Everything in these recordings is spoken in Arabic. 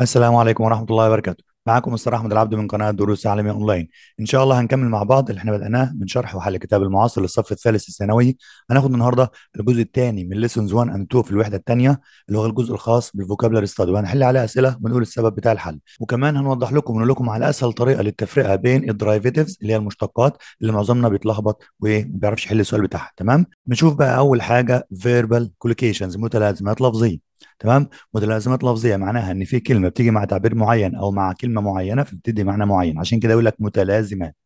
السلام عليكم ورحمة الله وبركاته معكم أستاذ أحمد العبد من قناة دروس عالمية أونلاين إن شاء الله هنكمل مع بعض اللي احنا بدأناه من شرح وحل كتاب المعاصر للصف الثالث الثانوي هناخد النهاردة الجزء الثاني من ليسونز 1 أند 2 في الوحدة الثانية اللي هو الجزء الخاص بالفوكابلري ستادي وهنحل عليه أسئلة ونقول السبب بتاع الحل وكمان هنوضح لكم ونقول لكم على أسهل طريقة للتفرقة بين الدرايفيتيفز اللي هي المشتقات اللي معظمنا بيتلخبط وما بيعرفش يحل السؤال بتاعها تمام نشوف بقى أول حاجة فيربال كوليكيشنز متلازمات لفظية تمام متلازمات لفظيه معناها ان في كلمه بتيجي مع تعبير معين او مع كلمه معينه فبتدي معنى معين عشان كده يقول لك متلازمات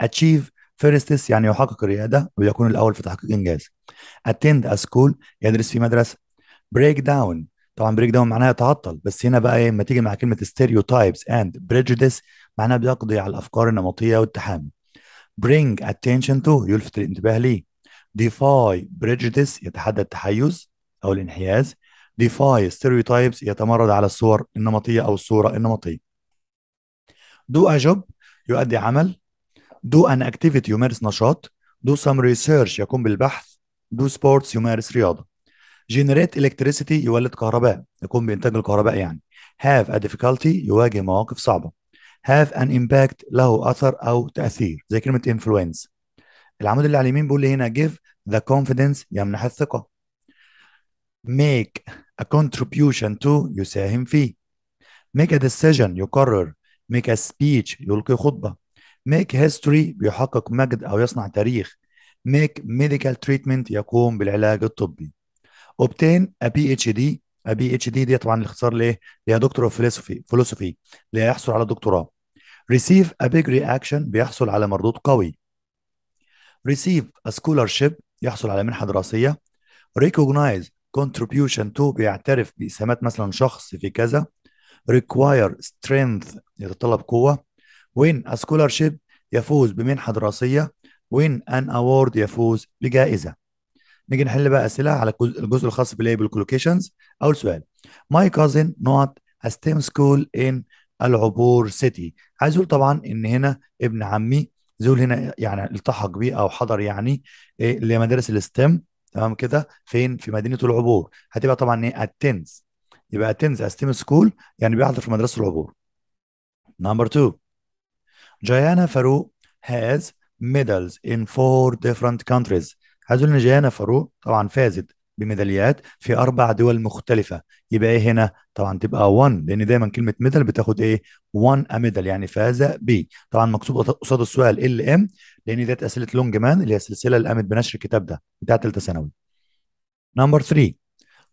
اتشيف فيرستس يعني يحقق الرياده ويكون الاول في تحقيق انجاز اتند ا سكول يدرس في مدرسه بريك داون طبعا بريك داون معناها يتعطل بس هنا بقى ايه لما تيجي مع كلمه ستيريوتايبس اند بريجيديس معناها بيقضي على الافكار النمطيه والتحام bring attention to يلفت الانتباه ليه defy prejudice يتحدى التحيز او الانحياز ديفاي ستيريوتايبس يتمرد على الصور النمطية أو الصورة النمطية دو اجوب يؤدي عمل دو ان اكتيفيتي يمارس نشاط دو سم ريسيرش يقوم بالبحث دو سبورتس يمارس رياضة جنريت الكتريسيتي يولد كهرباء يقوم بإنتاج الكهرباء يعني هاف ا difficulty يواجه مواقف صعبة هاف ان امباكت له أثر أو تأثير زي كلمة influence العمود اللي على اليمين بيقول لي هنا give the confidence يمنح الثقة make a contribution to يساهم فيه make a decision يقرر make a speech يلقي خطبة make history بيحقق مجد أو يصنع تاريخ make medical treatment يقوم بالعلاج الطبي obtain a PhD a PhD دي طبعا الاختصار ليه ليه دكتور اوف فيلسوفي فلسفي اللي على دكتوراه receive a big reaction بيحصل على مردود قوي receive a scholarship يحصل على منحة دراسية recognize contribution to بيعترف باسهامات مثلا شخص في كذا require strength يتطلب قوة win a scholarship يفوز بمنحة دراسية win an award يفوز بجائزة نيجي نحل بقى أسئلة على الجزء الخاص بالليبل collocations أول سؤال my cousin not a STEM school in العبور سيتي عايز اقول طبعا ان هنا ابن عمي زول هنا يعني التحق بيه او حضر يعني إيه لمدارس الستم تمام كده فين في مدينه العبور هتبقى طبعا ايه اتنز يبقى اتنز استيم سكول يعني بيحضر في مدرسه العبور نمبر 2 جايانا فاروق has medals in four different countries عايز اقول ان جايانا فاروق طبعا فازت بميداليات في اربع دول مختلفه يبقى ايه هنا طبعا تبقى 1 لان دايما كلمه ميدال بتاخد ايه 1 ميدال يعني فاز ب طبعا مكتوب قصاد السؤال ال ام لان ديت اسئله لونج مان اللي هي السلسله اللي قامت بنشر الكتاب ده بتاع ثالثه ثانوي نمبر 3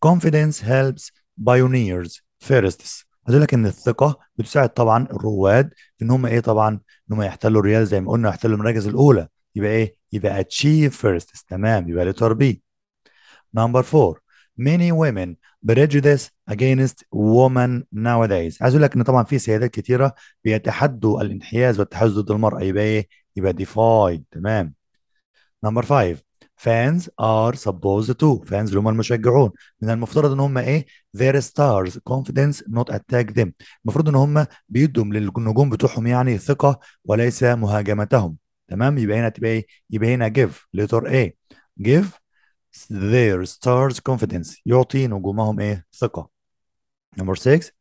confidence helps pioneers firsts هقول لك ان الثقه بتساعد طبعا الرواد في ان هم ايه طبعا ان هم يحتلوا الريال زي ما قلنا يحتلوا المراكز الاولى يبقى ايه يبقى achieve first تمام يبقى لتر B نمبر 4 many women prejudice against women nowadays عايز اقول لك ان طبعا في سيدات كتيره بيتحدوا الانحياز والتحيز ضد المراه يبقى ايه يبقى ديفايد تمام نمبر 5 fans are supposed to fans اللي هم المشجعون من المفترض ان هم ايه their stars confidence not attack them المفروض ان هم بيدوا للنجوم بتوعهم يعني ثقه وليس مهاجمتهم تمام يبقى هنا تبقى ايه يبقى هنا give letter A give their stars confidence يعطي نجومهم ايه ثقه number 6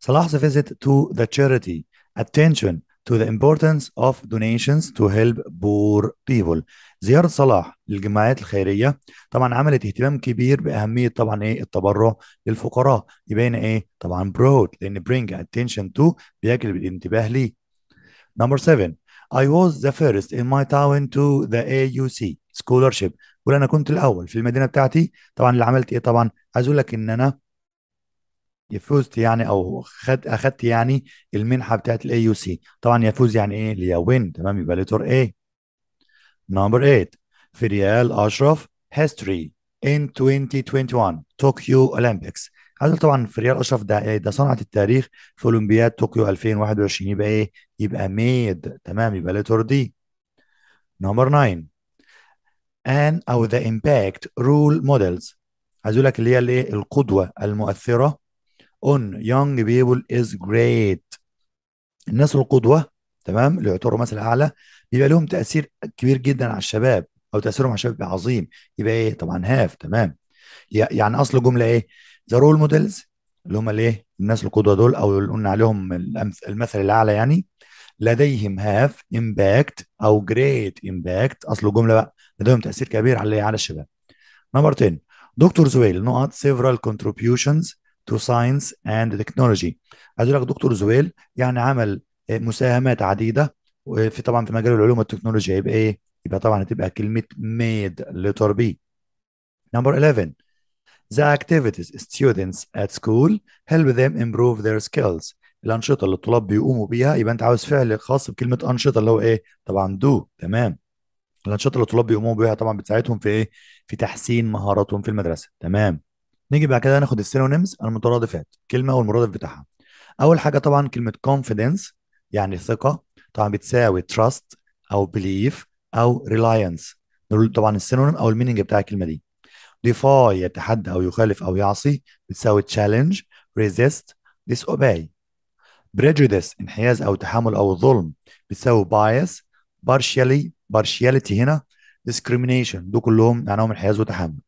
صلاح visit تو ذا تشاريتي attention to the importance of donations to help poor people زيارة صلاح للجمعيات الخيرية طبعا عملت اهتمام كبير بأهمية طبعا ايه التبرع للفقراء يبين ايه طبعا broad لأن bring attention to بيجلب الانتباه ليه number seven I was the first in my town to the AUC scholarship ولا انا كنت الاول في المدينه بتاعتي طبعا اللي عملت ايه طبعا عايز اقول لك ان انا فزت يعني او خد اخذت يعني المنحه بتاعت الاي يو سي طبعا يفوز يعني ايه اللي وين تمام يبقى ليتر ايه نمبر 8 فريال اشرف هيستوري ان 2021 طوكيو اولمبيكس هذا طبعا فريال اشرف ده ايه ده صنعه التاريخ في اولمبياد طوكيو 2021 يبقى ايه يبقى ميد تمام يبقى ليتر دي نمبر 9 ان او ذا امباكت رول موديلز عايز اقول لك اللي هي الايه القدوه المؤثره on young people is great الناس القدوة تمام اللي يعتبروا مثل أعلى بيبقى لهم تأثير كبير جدا على الشباب أو تأثيرهم على الشباب عظيم يبقى إيه طبعا هاف تمام يعني أصل الجملة إيه ذا رول models اللي هم الايه الناس القدوة دول أو اللي قلنا عليهم المثل الأعلى يعني لديهم هاف امباكت أو جريت امباكت أصل الجملة بقى لديهم تأثير كبير على إيه؟ على الشباب نمبر 10 دكتور زويل نقط several contributions to Science and Technology عايز اقول لك دكتور زويل يعني عمل آه، مساهمات عديده في طبعا في مجال العلوم والتكنولوجيا يبقى ايه؟ يبقى طبعا هتبقى كلمه ميد لتر بي نمبر 11 The activities students at school help them improve their skills الأنشطة اللي الطلاب بيقوموا بيها يبقى أنت عاوز فعل خاص بكلمة أنشطة اللي هو إيه؟ طبعا دو تمام الأنشطة اللي الطلاب بيقوموا بيها طبعا بتساعدهم في إيه؟ في تحسين مهاراتهم في المدرسة تمام نيجي بعد كده ناخد السينونيمز المترادفات كلمه والمرادف بتاعها اول حاجه طبعا كلمه كونفيدنس يعني ثقه طبعا بتساوي تراست او بليف او ريلاينس دول طبعا السينونيم او الميننج بتاع الكلمه دي ديفاي يتحدى او يخالف او يعصي بتساوي تشالنج ريزيست ديس اوباي بريجوديس انحياز او تحامل او ظلم بتساوي بايس بارشيالي بارشياليتي هنا ديسكريميشن دول كلهم معناهم انحياز وتحامل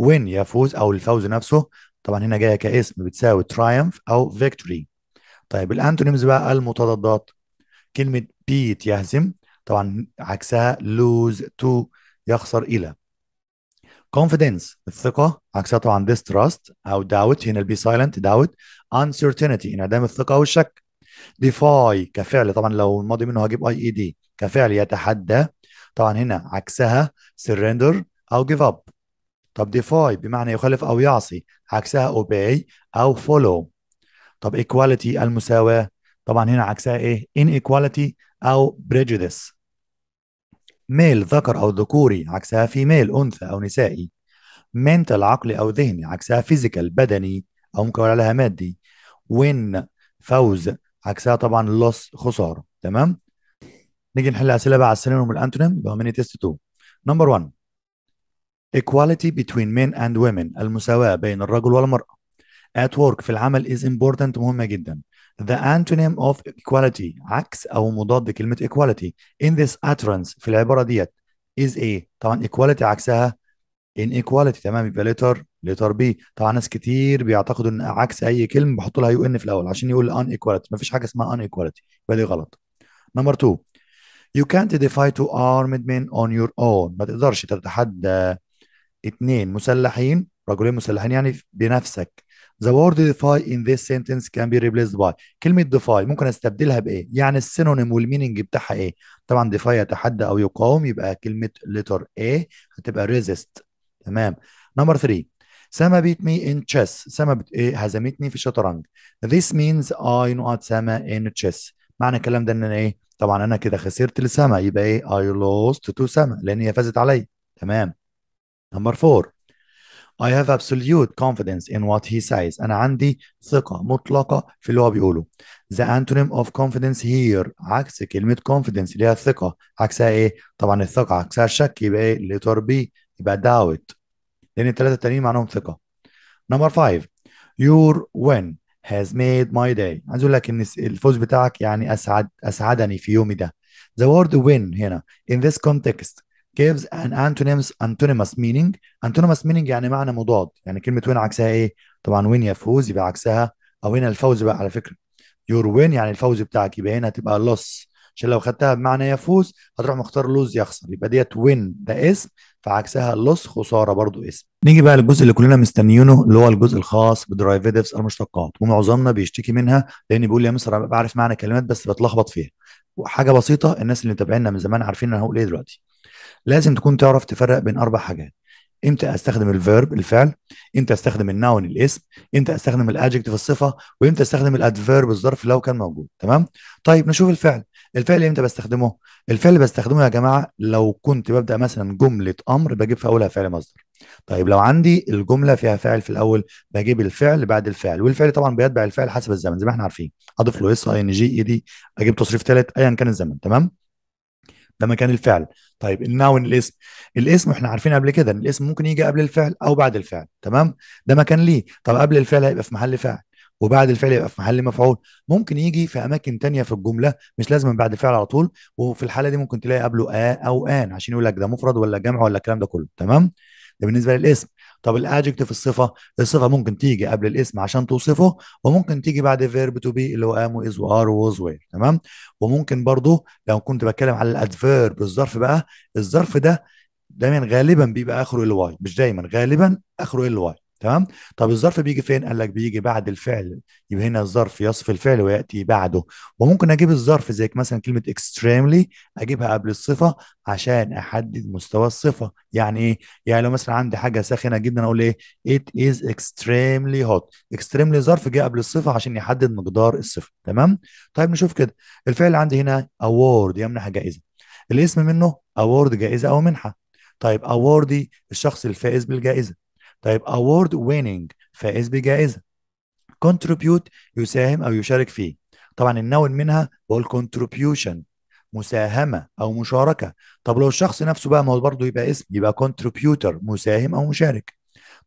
وين يفوز او الفوز نفسه طبعا هنا جايه كاسم بتساوي ترايمف او فيكتوري طيب الانتونيمز بقى المتضادات كلمه بيت يهزم طبعا عكسها لوز تو يخسر الى كونفيدنس الثقة عكسها طبعا ديستراست أو داوت هنا البي سايلنت داوت انسرتينتي انعدام الثقة أو الشك ديفاي كفعل طبعا لو الماضي منه هجيب اي اي دي كفعل يتحدى طبعا هنا عكسها سرندر أو جيف اب طب ديفاي بمعنى يخالف أو يعصي عكسها اوباي أو فولو طب إيكواليتي المساواة طبعا هنا عكسها إيه إنيكواليتي أو بريجوديس ميل ذكر أو ذكوري عكسها فيميل أنثى أو نسائي منتال عقلي أو ذهني عكسها فيزيكال بدني أو ممكن أقول عليها مادي وين فوز عكسها طبعا لوس خسارة تمام نيجي نحل أسئلة بقى على السينما والأنتونيم اللي ميني تيست 2 نمبر 1 Equality between men and women المساواة بين الرجل والمرأة at work في العمل is important مهمة جدا the antonym of equality عكس أو مضاد لكلمة equality in this utterance في العبارة ديت is a طبعا equality عكسها inequality تمام يبقى letter letter B طبعا ناس كتير بيعتقدوا ان عكس اي كلمه بحط لها يو ان في الاول عشان يقول unequality فيش حاجه اسمها unequality يبقى دي غلط نمبر 2 You can't defy two armed men on your own ما تقدرش تتحدى اثنين مسلحين رجلين مسلحين يعني بنفسك The word defy in this sentence can be replaced by كلمة defy ممكن استبدلها بإيه؟ يعني السينونيم والميننج بتاعها إيه؟ طبعا defy يتحدى أو يقاوم يبقى كلمة letter A هتبقى resist تمام نمبر 3 سما بيت مي ان تشيس سما إيه هزمتني في الشطرنج This means I not سما in chess معنى الكلام ده إن أنا إيه؟ طبعا أنا كده خسرت لسما يبقى إيه؟ I lost to سما لأن هي فازت عليا تمام Number four, I have absolute confidence in what he says. أنا عندي ثقة مطلقة في اللي هو بيقوله. The antonym of confidence here عكس كلمة confidence اللي هي الثقة عكسها إيه؟ طبعا الثقة عكسها الشك يبقى إيه؟ letter B يبقى doubt. لأن الثلاثة التانيين معناهم ثقة. Number five, your win has made my day. عايز أقول لك إن الفوز بتاعك يعني أسعد أسعدني في يومي ده. The word win هنا in this context gives an antonyms antonymous meaning antonymous meaning يعني معنى مضاد يعني كلمة وين عكسها ايه طبعا وين يفوز يبقى عكسها او هنا الفوز بقى على فكرة your win يعني الفوز بتاعك يبقى هنا تبقى loss عشان لو خدتها بمعنى يفوز هتروح مختار لوز يخسر يبقى ديت وين ده اسم فعكسها لوس خساره برضو اسم نيجي بقى للجزء اللي كلنا مستنيينه اللي هو الجزء الخاص بالدرايفيتيفز المشتقات ومعظمنا بيشتكي منها لان بيقول يا مصر بعرف معنى كلمات بس بتلخبط فيها وحاجه بسيطه الناس اللي متابعينا من زمان عارفين انا هقول ايه دلوقتي لازم تكون تعرف تفرق بين اربع حاجات امتى استخدم الفيرب الفعل امتى استخدم الناون الاسم امتى استخدم الادجكتيف الصفه وامتى استخدم الادفيرب الظرف لو كان موجود تمام طيب نشوف الفعل الفعل امتى بستخدمه الفعل بستخدمه يا جماعه لو كنت ببدا مثلا جمله امر بجيب في اولها فعل مصدر طيب لو عندي الجمله فيها فاعل في الاول بجيب الفعل بعد الفعل والفعل طبعا بيتبع الفعل حسب الزمن زي ما احنا عارفين اضيف له اس اي ان جي اي دي اجيب تصريف ثالث ايا كان الزمن تمام ده مكان الفعل طيب الناون الاسم الاسم احنا عارفين قبل كده ان الاسم ممكن يجي قبل الفعل او بعد الفعل تمام ده مكان ليه طب قبل الفعل هيبقى في محل فعل وبعد الفعل يبقى في محل مفعول ممكن يجي في اماكن تانية في الجمله مش لازم بعد الفعل على طول وفي الحاله دي ممكن تلاقي قبله آ او ان عشان يقول لك ده مفرد ولا جمع ولا الكلام ده كله تمام ده بالنسبه للاسم طب الادجكتيف الصفه الصفه ممكن تيجي قبل الاسم عشان توصفه وممكن تيجي بعد فيرب تو بي اللي هو ام واز وار ووز وير تمام وممكن برضو لو كنت بتكلم على الادفيرب الظرف بقى الظرف ده دايما غالبا بيبقى اخره الواي مش دايما غالبا اخره الواي تمام طب الظرف بيجي فين قال لك بيجي بعد الفعل يبقى هنا الظرف يصف الفعل وياتي بعده وممكن اجيب الظرف زي مثلا كلمه extremely اجيبها قبل الصفه عشان احدد مستوى الصفه يعني ايه يعني لو مثلا عندي حاجه ساخنه جدا اقول ايه it is extremely hot extremely ظرف جه قبل الصفه عشان يحدد مقدار الصفه تمام طيب نشوف كده الفعل عندي هنا award يمنح جائزه الاسم منه award جائزه او منحه طيب award الشخص الفائز بالجائزه طيب award winning فائز بجائزه contribute يساهم او يشارك فيه طبعا النون منها بقول contribution مساهمه او مشاركه طب لو الشخص نفسه بقى ما هو برضه يبقى اسم يبقى contributor مساهم او مشارك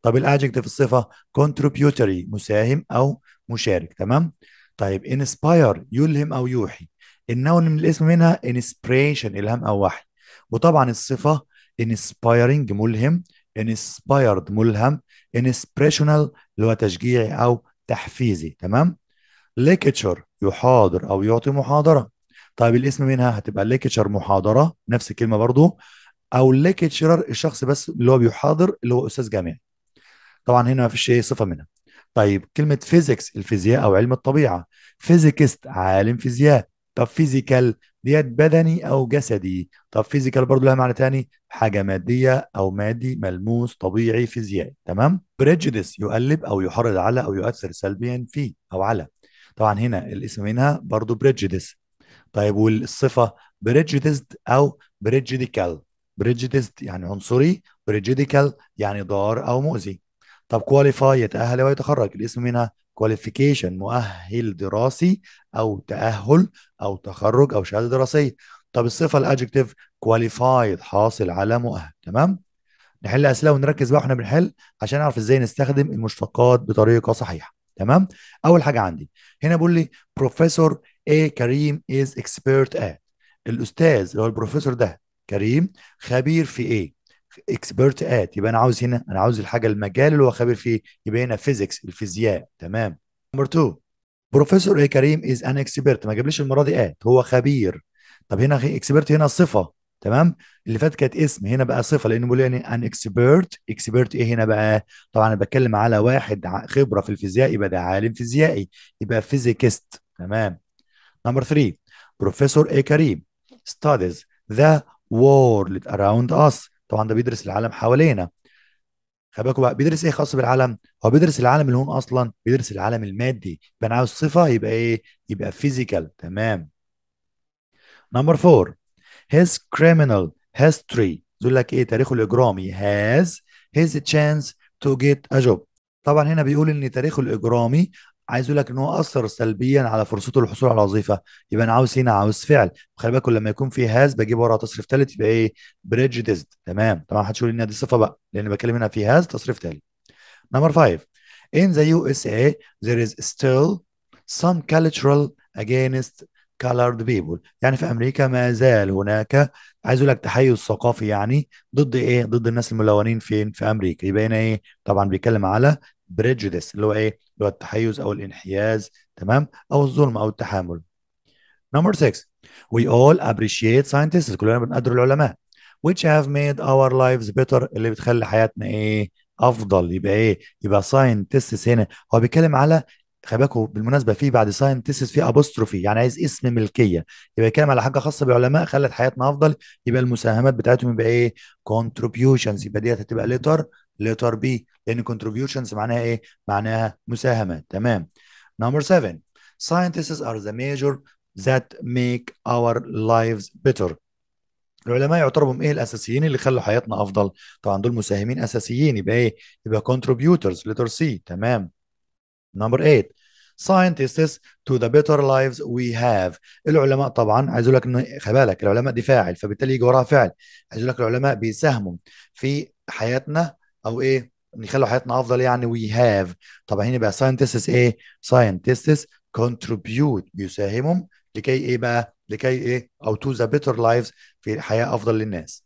طب الادجكتيف الصفه contributory مساهم او مشارك تمام طيب inspire يلهم او يوحي النون من الاسم منها inspiration الهام او وحي وطبعا الصفه inspiring ملهم inspired ملهم inspirational اللي هو تشجيعي او تحفيزي تمام ليكتشر يحاضر او يعطي محاضره طيب الاسم منها هتبقى ليكتشر محاضره نفس الكلمه برضو او ليكتشر الشخص بس اللي هو بيحاضر اللي هو استاذ جامعي طبعا هنا ما فيش اي صفه منها طيب كلمه فيزيكس الفيزياء او علم الطبيعه فيزيكست عالم فيزياء طب فيزيكال ديت بدني او جسدي طب فيزيكال برضو لها معنى تاني حاجه ماديه او مادي ملموس طبيعي فيزيائي تمام بريجيدس يقلب او يحرض على او يؤثر سلبيا فيه او على طبعا هنا الاسم منها برضو بريجيدس طيب والصفه بريجديسد او بريجيديكال بريجديسد يعني عنصري بريجيديكال يعني ضار او مؤذي طب كواليفاي يتاهل ويتخرج الاسم منها كواليفيكيشن مؤهل دراسي او تاهل او تخرج او شهاده دراسيه طب الصفه الادجكتيف كواليفايد حاصل على مؤهل تمام نحل اسئله ونركز بقى واحنا بنحل عشان نعرف ازاي نستخدم المشتقات بطريقه صحيحه تمام اول حاجه عندي هنا بيقول لي بروفيسور ايه كريم از اكسبيرت ات الاستاذ اللي هو البروفيسور ده كريم خبير في ايه اكسبرت ات يبقى انا عاوز هنا انا عاوز الحاجه المجال اللي هو خبير فيه يبقى هنا فيزيكس الفيزياء تمام نمبر 2 بروفيسور ايه كريم از ان اكسبرت ما جابليش المره دي ات هو خبير طب هنا اكسبرت هنا صفه تمام اللي فات كانت اسم هنا بقى صفه لان بيقول يعني ان اكسبرت اكسبرت ايه هنا بقى طبعا انا بتكلم على واحد خبره في الفيزياء يبقى ده عالم فيزيائي يبقى فيزيكست تمام نمبر 3 بروفيسور ايه كريم ستاديز ذا وورلد اراوند اس طبعا ده بيدرس العالم حوالينا خلي بالكوا بقى بيدرس ايه خاص بالعالم؟ هو بيدرس العالم اللي هون اصلا بيدرس العالم المادي يبقى انا عاوز صفه يبقى ايه؟ يبقى فيزيكال تمام نمبر 4 his criminal history يقول لك ايه تاريخه الاجرامي has his chance to get a job طبعا هنا بيقول ان تاريخه الاجرامي عايز اقول لك ان هو اثر سلبيا على فرصته للحصول على وظيفه يبقى انا عاوز هنا عاوز فعل خلي بالك لما يكون في هاز بجيب ورا تصريف ثالث يبقى ايه بريجديزد تمام طبعا محدش يقول ان دي صفه بقى لان بكلم هنا في هاز تصريف ثالث نمبر 5 in the USA there is still some cultural against colored people يعني في امريكا ما زال هناك عايز اقول لك تحيز ثقافي يعني ضد ايه ضد الناس الملونين فين في امريكا يبقى هنا ايه طبعا بيتكلم على بريجديس اللي هو ايه اللي هو التحيز او الانحياز تمام او الظلم او التحامل نمبر 6 وي اول ابريشيت ساينتستس كلنا بنقدر العلماء which have made our lives better اللي بتخلي حياتنا ايه افضل يبقى ايه يبقى ساينتستس هنا هو بيتكلم على خلي بالكوا بالمناسبه في بعد ساينتستس في ابوستروفي يعني عايز اسم ملكيه يبقى يتكلم على حاجه خاصه بعلماء خلت حياتنا افضل يبقى المساهمات بتاعتهم يبقى ايه كونتريبيوشنز يبقى ديت هتبقى ليتر B لان كونتريبيوشنز معناها ايه؟ معناها مساهمه تمام نمبر 7 scientists are the major that make our lives better العلماء يعتبروا ايه الاساسيين اللي خلوا حياتنا افضل طبعا دول مساهمين اساسيين يبقى ايه يبقى contributors letter C تمام نمبر 8 scientists to the better lives we have العلماء طبعا عايز اقول لك ان بالك العلماء دي فاعل فبالتالي يجي وراها فعل عايز اقول لك العلماء بيساهموا في حياتنا او ايه نخلي حياتنا افضل يعني وي هاف طب هنا بقى ساينتستس ايه ساينتستس كونتريبيوت يساهمهم لكي ايه بقى لكي ايه او تو ذا بيتر لايفز في حياه افضل للناس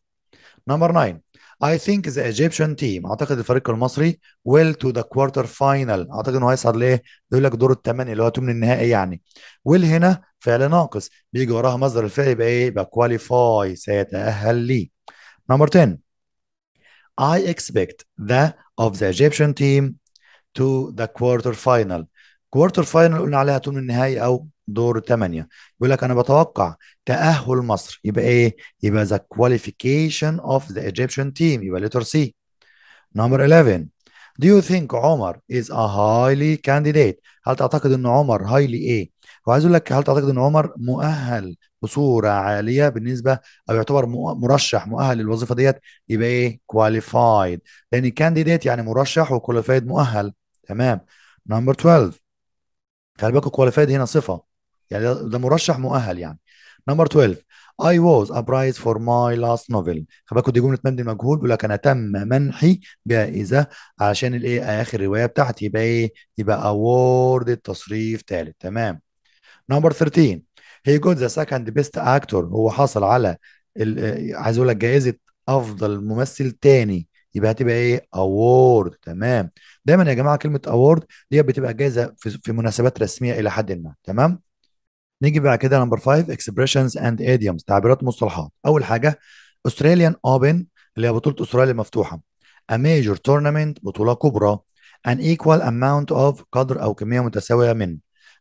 نمبر 9 I think the Egyptian team اعتقد الفريق المصري will to the quarter final اعتقد انه هيصعد لايه؟ بيقول لك دور الثمانية اللي هو تمن النهائي يعني will هنا فعل ناقص بيجي وراها مصدر الفعل يبقى ايه؟ يبقى qualify سيتأهل لي نمبر 10 I expect the of the Egyptian team to the quarter final Quarter final قلنا عليها طول النهائي او دور الثمانية. بيقول لك انا بتوقع تأهل مصر يبقى ايه يبقى the qualification of the Egyptian team يبقى letter C number 11 do you think عمر is a highly candidate هل تعتقد ان عمر highly ايه وعايز اقول لك هل تعتقد ان عمر مؤهل بصوره عاليه بالنسبه او يعتبر مرشح مؤهل للوظيفه ديت يبقى ايه كواليفايد لان كانديديت يعني مرشح وكواليفايد مؤهل تمام نمبر 12 خلي بالك كواليفايد هنا صفه يعني ده مرشح مؤهل يعني نمبر 12 I was a prize for my last novel خلي دي جمله مبني مجهول بيقول لك انا تم منحي جائزه علشان الايه اخر روايه بتاعتي يبقى ايه يبقى اوورد التصريف ثالث تمام نمبر 13 هي جود ذا سكند بيست اكتور هو حصل على عايز اقول لك جائزه افضل ممثل تاني يبقى هتبقى ايه اوورد تمام دايما يا جماعه كلمه اوورد دي بتبقى جايزه في, في مناسبات رسميه الى حد ما تمام نيجي بقى كده نمبر 5 اكسبريشنز اند ايديومز تعبيرات مصطلحات اول حاجه استراليان اوبن اللي هي بطوله استراليا المفتوحه a major tournament بطوله كبرى an equal amount of قدر او كميه متساويه من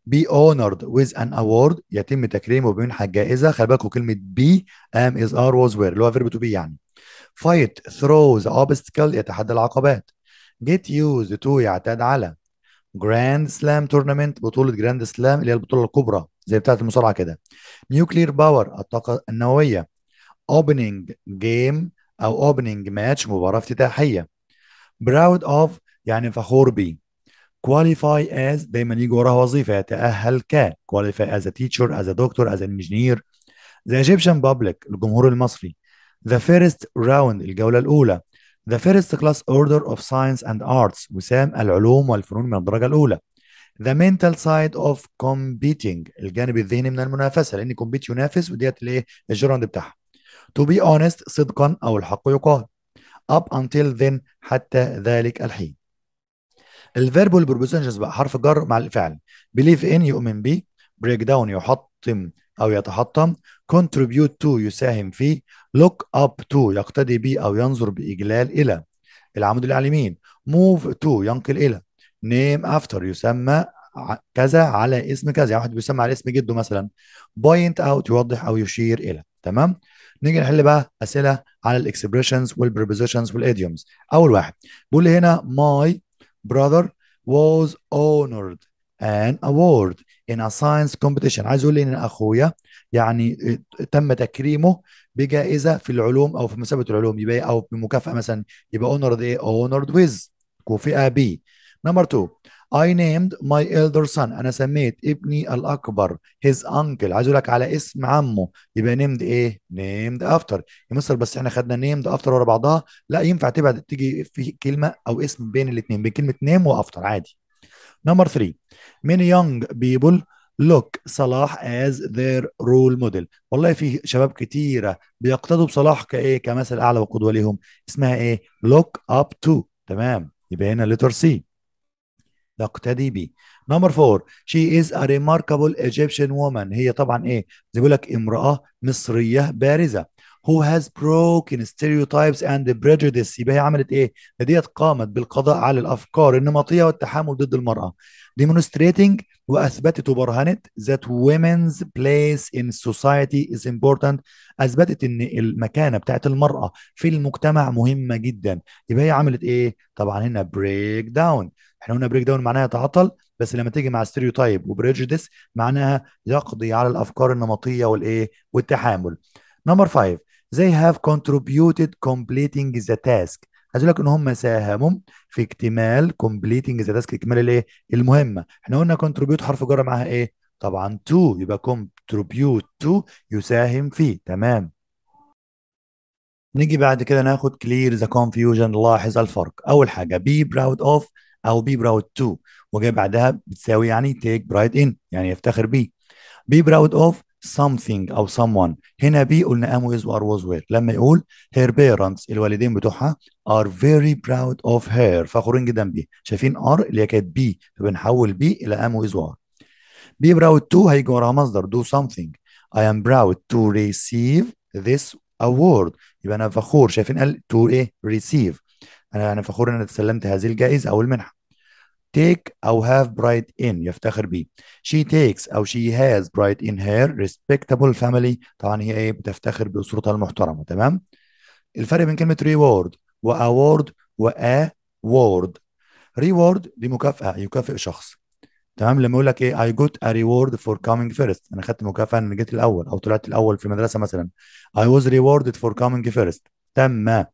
بي اونرد ويز ان اوورد يتم تكريمه بمنحة جائزة خلي بالكوا كلمة بي ام از ار واز وير اللي هو فيرب تو بي يعني فايت ثرو ذا اوبستكل يتحدى العقبات جيت يوز تو يعتاد على جراند سلام تورنمنت بطولة جراند سلام اللي هي البطولة الكبرى زي بتاعة المصارعة كده نيوكلير باور الطاقة النووية اوبننج جيم او اوبننج ماتش مباراة افتتاحية براود اوف يعني فخور بيه كواليفاي از دايما يجي وراها وظيفه يتاهل ك كواليفاي از a از دكتور از انجينير ذا ايجيبشن بابليك الجمهور المصري ذا فيرست راوند الجوله الاولى ذا فيرست كلاس اوردر اوف ساينس اند ارتس وسام العلوم والفنون من الدرجه الاولى ذا مينتال سايد اوف كومبيتينج الجانب الذهني من المنافسه لان كومبيت ينافس وديت الايه الجراند بتاعها تو بي اونست صدقا او الحق يقال up until then حتى ذلك الحين الفيرب والبروبوزيشنز بقى حرف جر مع الفعل بليف ان يؤمن به بريك داون يحطم او يتحطم كونتريبيوت تو يساهم فيه لوك اب تو يقتدي به او ينظر باجلال الى العمود اللي اليمين موف تو ينقل الى نيم افتر يسمى كذا على اسم كذا يعني واحد بيسمى على اسم جده مثلا بوينت اوت يوضح او يشير الى تمام نيجي نحل بقى اسئله على الاكسبريشنز والبريبوزيشنز والايديومز اول واحد بيقول لي هنا ماي brother was honored an award in a science competition عايز اقول ان اخويا يعني تم تكريمه بجائزه في العلوم او في مسابقه العلوم يبقى او بمكافاه مثلا يبقى honored ايه honored with وفئه ابي نمبر 2 I named my elder son انا سميت ابني الاكبر his uncle عايز اقول لك على اسم عمه يبقى named ايه named after يمثل بس احنا خدنا named after ورا بعضها لا ينفع تبعد تيجي في كلمه او اسم بين الاثنين بين كلمه name وافتر عادي نمبر 3 many young people look صلاح as their role model والله في شباب كتيره بيقتدوا بصلاح كايه كمثل اعلى وقدوه ليهم اسمها ايه look up to تمام يبقى هنا letter سي نقتدي به نمبر فور شي از ا ريماركابل ايجيبشن وومن هي طبعا ايه زي بيقول لك امراه مصريه بارزه who has broken stereotypes and prejudice يبقى هي عملت ايه؟ ديت قامت بالقضاء على الافكار النمطيه والتحامل ضد المراه demonstrating واثبتت وبرهنت that women's place in society is important اثبتت ان المكانه بتاعت المراه في المجتمع مهمه جدا يبقى هي عملت ايه؟ طبعا هنا بريك داون احنا قلنا بريك داون معناها يتعطل بس لما تيجي مع ستيريوتايب وبريجيدس معناها يقضي على الافكار النمطيه والايه؟ والتحامل نمبر 5 they have contributed completing the task عايز اقول لك ان هم ساهموا في اكتمال completing the task اكتمال الايه المهمه احنا قلنا contribute حرف جر معاها ايه طبعا to يبقى contribute to يساهم فيه تمام نيجي بعد كده ناخد clear the confusion لاحظ الفرق اول حاجه be proud of او be proud to وجاي بعدها بتساوي يعني take pride in يعني يفتخر بيه be proud of something او someone هنا بي قلنا am with or was with لما يقول her parents الوالدين بتوعها are very proud of her فخورين جدا بيه شايفين ار اللي هي كانت بي فبنحول بي الى am with or be proud to هيجي وراها مصدر do something I am proud to receive this award يبقى انا فخور شايفين قال to ايه receive انا انا فخور ان انا اتسلمت هذه الجائزه او المنحه take أو have bright in يفتخر بيه she takes أو she has bright in her respectable family طبعا هي ايه بتفتخر بأسرتها المحترمة تمام الفرق بين كلمة reward و award و award reward دي مكافأة يكافئ شخص تمام لما يقول لك ايه I got a reward for coming first انا خدت مكافأة ان جيت الاول او طلعت الاول في المدرسة مثلا I was rewarded for coming first تم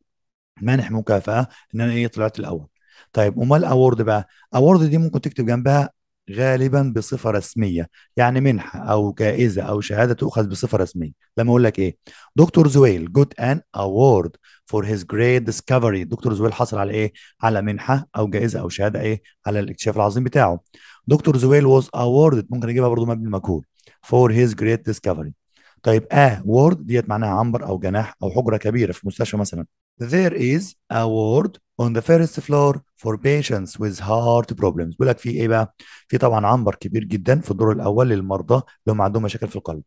منح مكافأة ان انا ايه طلعت الاول طيب امال اوورد بقى اوورد دي ممكن تكتب جنبها غالبا بصفه رسميه يعني منحه او جائزه او شهاده تؤخذ بصفه رسميه لما اقول لك ايه دكتور زويل جوت ان اوورد فور هيز جريت ديسكفري دكتور زويل حصل على ايه على منحه او جائزه او شهاده ايه على الاكتشاف العظيم بتاعه دكتور زويل واز اوورد ممكن اجيبها برضو مبني المجهول فور هيز جريت ديسكفري طيب a آه، word ديت معناها عنبر او جناح او حجره كبيره في مستشفى مثلا There is a ward on the first floor for patients with heart problems. بيقول لك في ايه بقى؟ في طبعا عنبر كبير جدا في الدور الاول للمرضى اللي هم عندهم مشاكل في القلب.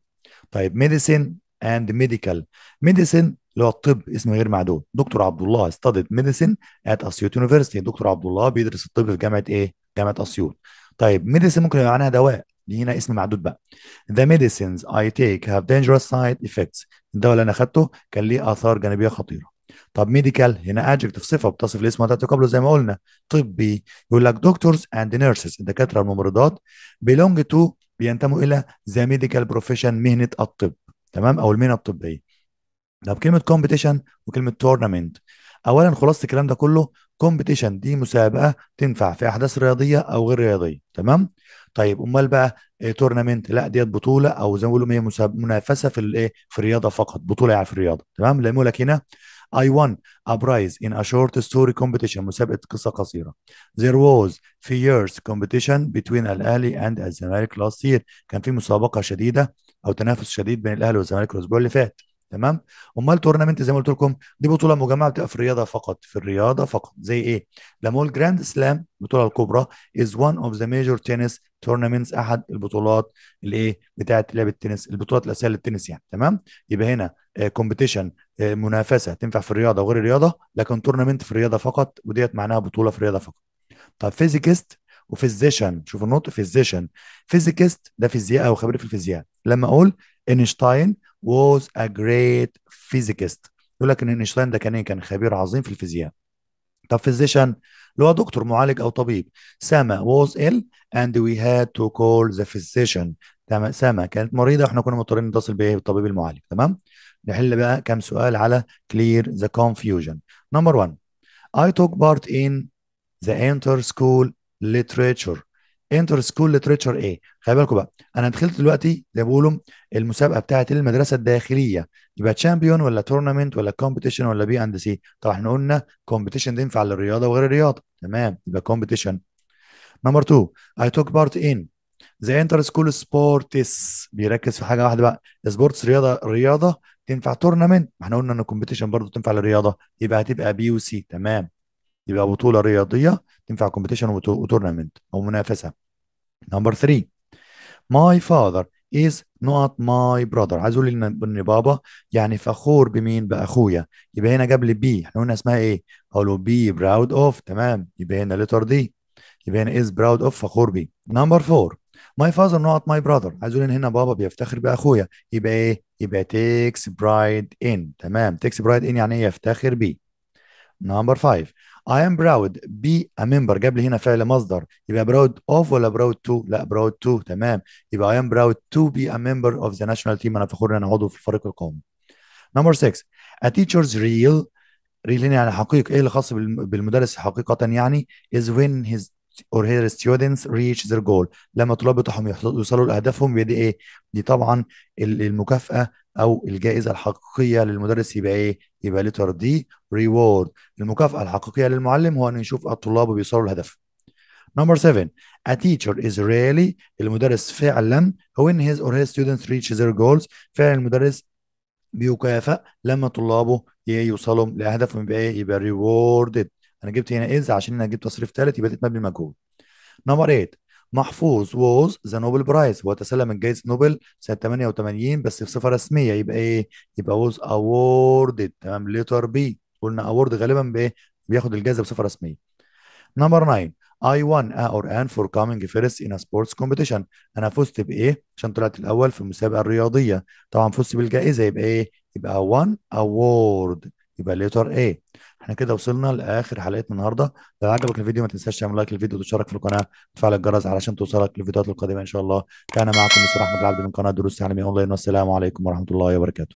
طيب medicine and medical. medicine اللي هو الطب اسمه غير معدوم. دكتور عبد الله studied medicine at اسيوط يونيفرستي. دكتور عبد الله بيدرس الطب في جامعه ايه؟ جامعه اسيوط. طيب medicine ممكن يبقى معناها دواء هنا اسم معدود بقى the medicines I take have dangerous side effects الدواء اللي انا اخدته كان ليه اثار جانبيه خطيره طب ميديكال هنا adjective صفه بتصف الاسم وتاتي قبله زي ما قلنا طبي يقول لك دكتورز اند نيرسز الدكاتره والممرضات بيلونج تو بينتموا الى ذا ميديكال بروفيشن مهنه الطب تمام او المهنه الطبيه طب كلمه كومبيتيشن وكلمه تورنمنت اولا خلاصه الكلام ده كله كومبيتيشن دي مسابقه تنفع في احداث رياضيه او غير رياضيه تمام طيب امال بقى تورنمنت آه، لا ديت بطوله او زي ما بيقولوا هي منافسه في الايه في الرياضه فقط بطوله يعني في الرياضه تمام اللي لك هنا I won a prize in a short story competition مسابقة قصة قصيرة. There was fierce competition between الأهلي and الزمالك last year. كان في مسابقة شديدة أو تنافس شديد بين الأهلي والزمالك الأسبوع اللي فات. تمام امال تورنمنت زي ما قلت لكم دي بطوله مجمعه بتبقى في الرياضه فقط في الرياضه فقط زي ايه لامول جراند سلام البطوله الكبرى از وان اوف ذا ميجور تنس تورنمنتس احد البطولات الايه بتاعه لعبه التنس البطولات الاساسيه للتنس يعني تمام يبقى هنا كومبيتيشن آه، آه، منافسه تنفع في الرياضه وغير الرياضه لكن تورنمنت في الرياضه فقط وديت معناها بطوله في الرياضه فقط طب فيزيكست وفيزيشن شوف النقطه فيزيشن فيزيكست ده فيزياء او خبير في الفيزياء لما اقول اينشتاين was a great physicist يقول لك ان اينشتاين ده كان ايه كان خبير عظيم في الفيزياء طب فيزيشن اللي هو دكتور معالج او طبيب سما was ill and we had to call the physician تمام سما كانت مريضه واحنا كنا مضطرين نتصل بايه بالطبيب المعالج تمام نحل بقى كام سؤال على clear the confusion number one I took part in the inter school literature انتر سكول لتريتشر ايه خلي بالكم بقى انا دخلت دلوقتي زي ما بيقولوا المسابقه بتاعه المدرسه الداخليه يبقى تشامبيون ولا تورنمنت ولا كومبيتيشن ولا بي اند سي طب احنا قلنا كومبيتيشن تنفع للرياضه وغير الرياضه تمام يبقى كومبيتيشن نمبر 2 اي توك بارت ان ذا انتر سكول سبورتس بيركز في حاجه واحده بقى سبورتس رياضه رياضه تنفع تورنمنت ما احنا قلنا ان الكومبيتيشن برضه تنفع للرياضه يبقى هتبقى بي وسي تمام يبقى بطوله رياضيه تنفع كومبيتيشن وتورنمنت او منافسه نمبر 3 ماي فاذر از نوت ماي براذر عايز اقول ان بابا يعني فخور بمين باخويا يبقى هنا جاب لي بي احنا قلنا اسمها ايه اقول له بي براود اوف تمام يبقى هنا لتر دي يبقى هنا از براود اوف فخور بي نمبر 4 ماي فاذر نوت ماي براذر عايز اقول ان هنا بابا بيفتخر باخويا يبقى ايه يبقى تيكس برايد ان تمام تيكس برايد ان يعني ايه يفتخر بيه نمبر 5 I am proud be a member جاب لي هنا فعل مصدر يبقى proud of ولا proud to لا proud to تمام يبقى I am proud to be a member of the national team انا فخور ان انا عضو في الفريق القومي number 6 a teacher's real real يعني حقيقي ايه اللي خاص بالمدرس حقيقة يعني is when his or her students reach their goal لما الطلاب بتاعهم يوصلوا لاهدافهم دي ايه دي طبعا المكافاه او الجائزه الحقيقيه للمدرس يبقى ايه؟ يبقى لتر دي ريورد المكافاه الحقيقيه للمعلم هو ان يشوف الطلاب بيوصلوا الهدف نمبر 7 A teacher is really المدرس فعلا when his or his students reach their goals فعلا المدرس بيكافئ لما طلابه يوصلوا لهدفهم يبقى ايه؟ يبقى ريوردد انا جبت هنا از عشان انا جبت تصريف ثالث يبقى تتم بالمجهود نمبر 8 محفوظ ووز ذا نوبل برايز هو تسلم الجائزة نوبل سنة 88 بس بصفة رسمية يبقى ايه؟ يبقى ووز اووردد تمام ليتر بي قلنا اوورد غالبا بايه؟ بياخد الجائزة بصفة رسمية. نمبر 9 I won a Quran for coming first in a sports competition انا فزت بايه؟ عشان طلعت الاول في المسابقة الرياضية طبعا فزت بالجائزة يبقى ايه؟ يبقى 1 اوورد يبقى ليتر A احنا كده وصلنا لاخر من النهارده لو عجبك الفيديو ما تنساش تعمل لايك للفيديو وتشترك في القناه وتفعل الجرس علشان توصلك للفيديوهات القادمه ان شاء الله كان معكم مستر احمد العبد من قناه دروس تعليميه اونلاين والسلام عليكم ورحمه الله وبركاته